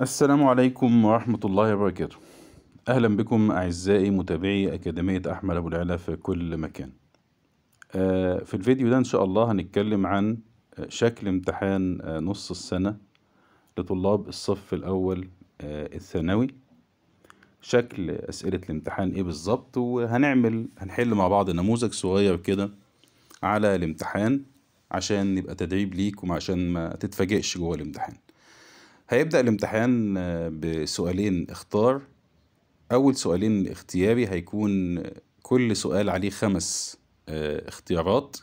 السلام عليكم ورحمة الله وبركاته أهلا بكم أعزائي متابعي أكاديمية أحمد أبو العلا في كل مكان آه، في الفيديو ده إن شاء الله هنتكلم عن شكل امتحان آه، نص السنة لطلاب الصف الأول آه، الثانوي شكل أسئلة الامتحان إيه بالظبط وهنعمل هنحل مع بعض نموذج صغير كده على الامتحان عشان يبقى تدريب ليك وعشان ما تتفاجئش جوه الامتحان هيبدأ الامتحان آه، بسؤالين اختار أول سؤالين اختياري هيكون كل سؤال عليه خمس آه، اختيارات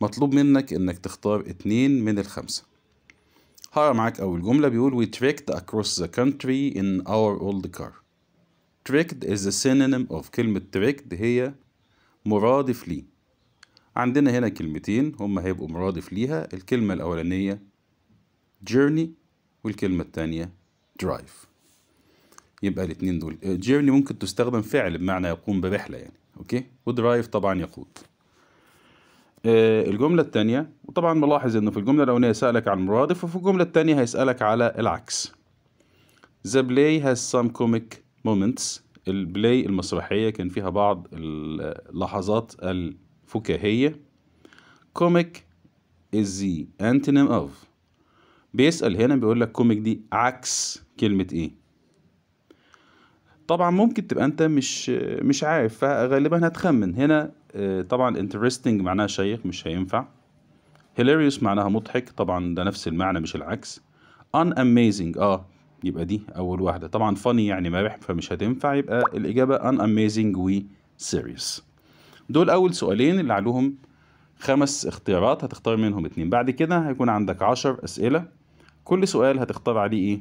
مطلوب منك إنك تختار اتنين من الخمسة هقرا معاك أول جملة بيقول We trekked across the country in our old car Trekked is a synonym of كلمة trekked هي مرادف ليه عندنا هنا كلمتين هما هيبقوا مرادف ليها الكلمة الأولانية journey والكلمة الثانية درايف يبقى الاثنين دول جيرني آه، ممكن تستخدم فعل بمعنى يقوم برحلة يعني اوكي ودرايف طبعا يقود آه، الجملة الثانية وطبعا بلاحظ انه في الجملة الأولانية سألك عن المرادف وفي الجملة الثانية هيسألك على العكس The play has some comic moments البلاي المسرحية كان فيها بعض اللحظات الفكاهية comic is the antonym of بيسأل هنا بيقول لك كوميك دي عكس كلمة ايه طبعا ممكن تبقى انت مش مش عارف فغالبا هتخمن هنا آه، طبعا interesting معناها شيق مش هينفع hilarious معناها مضحك طبعا ده نفس المعنى مش العكس un amazing اه يبقى دي اول واحدة طبعا funny يعني مرح فمش هتنفع يبقى الاجابة un amazing و serious دول اول سؤالين اللي عليهم خمس اختيارات هتختار منهم اتنين بعد كده هيكون عندك عشر اسئلة كل سؤال هتختار عليه ايه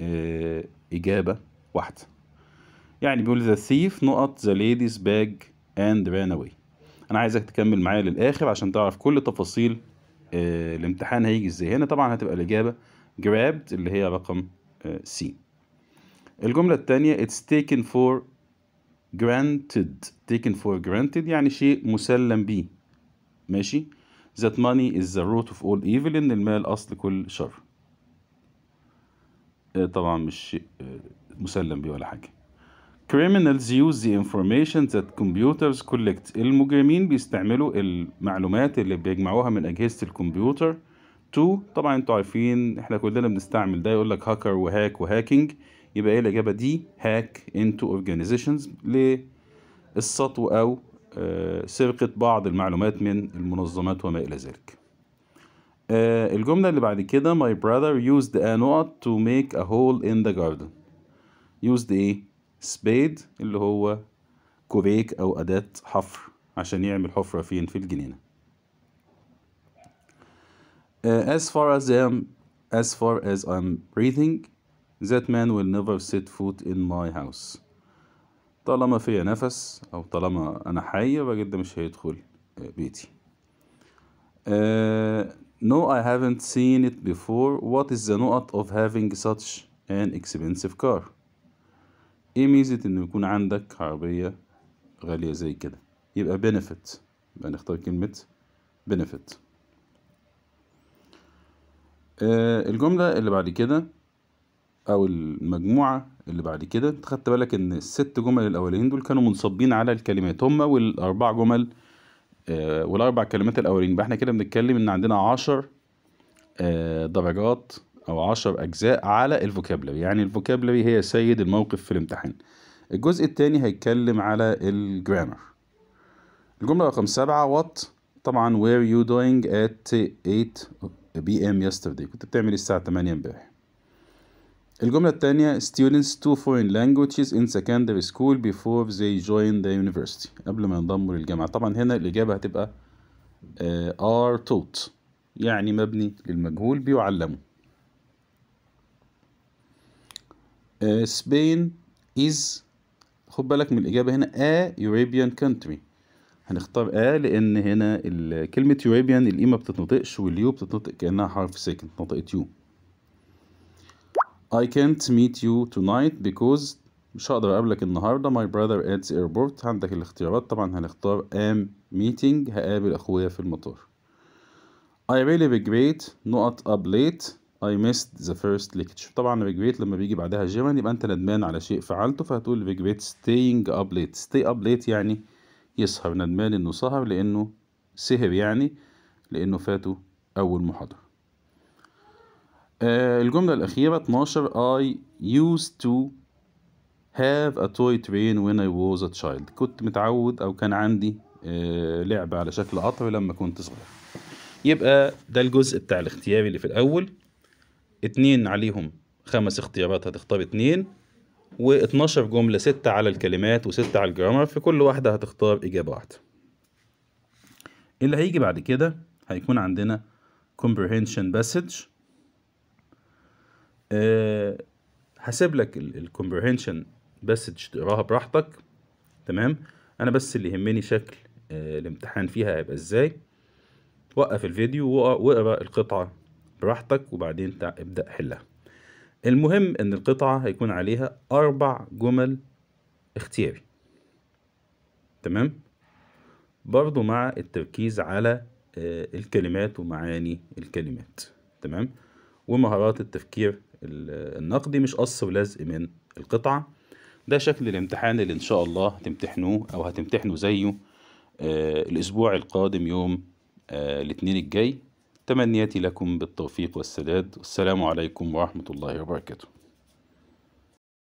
آه، اجابه واحده يعني بيقول the thief نقط the ليديز bag and ran away انا عايزك تكمل معايا للاخر عشان تعرف كل تفاصيل آه الامتحان هيجي ازاي هنا طبعا هتبقى الاجابه grabbed اللي هي رقم آه الجمله الثانيه اتس تيكن فور granted taken for granted يعني شيء مسلم به ماشي that money is the root of all evil ان المال اصل كل شر آه، طبعا مش آه، مسلم بيه ولا حاجة criminals use the information that computers collect المجرمين بيستعملوا المعلومات اللي بيجمعوها من أجهزة الكمبيوتر to طبعا انتوا عارفين احنا كلنا بنستعمل ده يقول لك هاكر وهاك وهاكينج يبقى ايه الإجابة دي هاك into organizations للسطو أو آه، سرقة بعض المعلومات من المنظمات وما إلى ذلك آه الجملة اللي بعد كده my brother used a نقط to make a hole in the garden used ايه spade اللي هو كوبيك أو أداة حفر عشان يعمل حفرة فين في الجنينة uh, as far as I am as far as I'm breathing that man will never set foot in my house طالما فيا نفس أو طالما أنا حي الراجل ده مش هيدخل آه، بيتي uh, No, I haven't seen it before. What is the نقط of having such an expensive car? ايه ميزة انه يكون عندك عربية غالية زي كده يبقى benefit يبقى نختار كلمة benefit آه الجملة اللي بعد كده او المجموعة اللي بعد كده انت خدت بالك ان الست جمل الاولين دول كانوا منصبين على الكلمات هما والاربع جمل آه، والاربع كلمات الاولين يبقى احنا كده بنتكلم ان عندنا 10 آه، درجات او 10 اجزاء على الفوكابلري يعني الفوكابلري هي سيد الموقف في الامتحان الجزء الثاني هيتكلم على الجرامر الجمله رقم سبعة وات طبعا وير يو دوينج ات 8 بي ام يسترداي كنت بتعمل الساعه 8 امبارح الجملة التانية students to foreign languages in secondary school before they join the university قبل ما ينضموا للجامعة طبعا هنا الإجابة هتبقى آه, are taught يعني مبني للمجهول بيعلموا آه, Spain is خد بالك من الإجابة هنا a European country هنختار a لأن هنا كلمة European الإي ما بتتنطقش واليو بتتنطق كأنها حرف ساكن نطقت يو I can't meet you tonight because مش هقدر اقابلك النهارده my brother at the airport عندك الاختيارات طبعا هنختار am meeting هقابل اخويا في المطار I really regret not up late I missed the first lecture طبعا regret لما بيجي بعدها جيران يبقى انت ندمان على شيء فعلته فهتقول regret staying up late stay up late يعني يسهر ندمان انه سهر لانه سهر يعني لانه فاته اول محاضره آه الجملة الأخيرة 12 I used to have a toy train when I was a child كنت متعود أو كان عندي آه لعبة على شكل قطر لما كنت صغير يبقى ده الجزء بتاع الاختياري اللي في الأول اتنين عليهم خمس اختيارات هتختار اتنين و12 جملة ستة على الكلمات وستة على الجرامر في كل واحدة هتختار إجابة واحدة اللي هيجي بعد كده هيكون عندنا comprehension passage آه، هسيب لك الكومبريهنشن بس تقراها براحتك تمام انا بس اللي يهمني شكل آه، الامتحان فيها هيبقى ازاي وقف الفيديو واقرا القطعه براحتك وبعدين ابدا حلها المهم ان القطعه هيكون عليها اربع جمل اختياري تمام برضو مع التركيز على آه، الكلمات ومعاني الكلمات تمام ومهارات التفكير النقدي مش قص ولزق من القطعة ده شكل الامتحان اللي ان شاء الله هتمتحنوه او هتمتحنوا زيه آه الاسبوع القادم يوم آه الاثنين الجاي تمنياتي لكم بالتوفيق والسداد والسلام عليكم ورحمة الله وبركاته